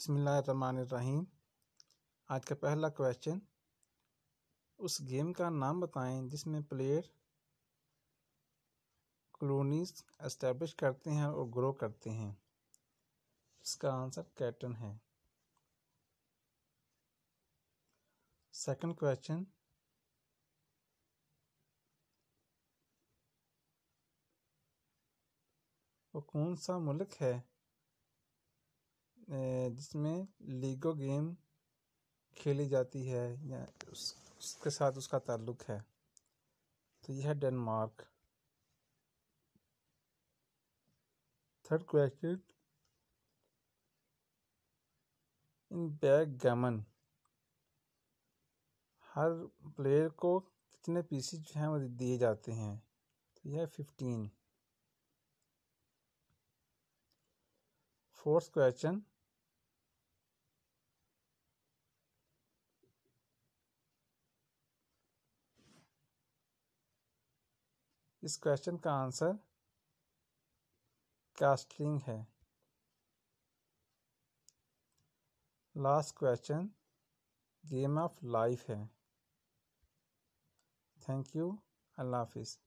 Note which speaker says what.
Speaker 1: बसमीम आज का पहला क्वेश्चन उस गेम का नाम बताएं जिसमें प्लेयर क्लोनीस एस्टेब्लिश करते हैं और ग्रो करते हैं इसका आंसर कैटन है सेकंड क्वेश्चन वो कौन सा मुल्क है जिसमें लीगो गेम खेली जाती है या उस, उसके साथ उसका ताल्लुक है तो यह है Denmark third question in backgammon हर प्लेयर को कितने पीसीज जो हैं वो दिए जाते हैं तो यह फिफ्टीन फोर्थ क्वेश्चन इस क्वेश्चन का आंसर कास्टलिंग है last question game of life है थैंक यू अल्लाह हाफिज़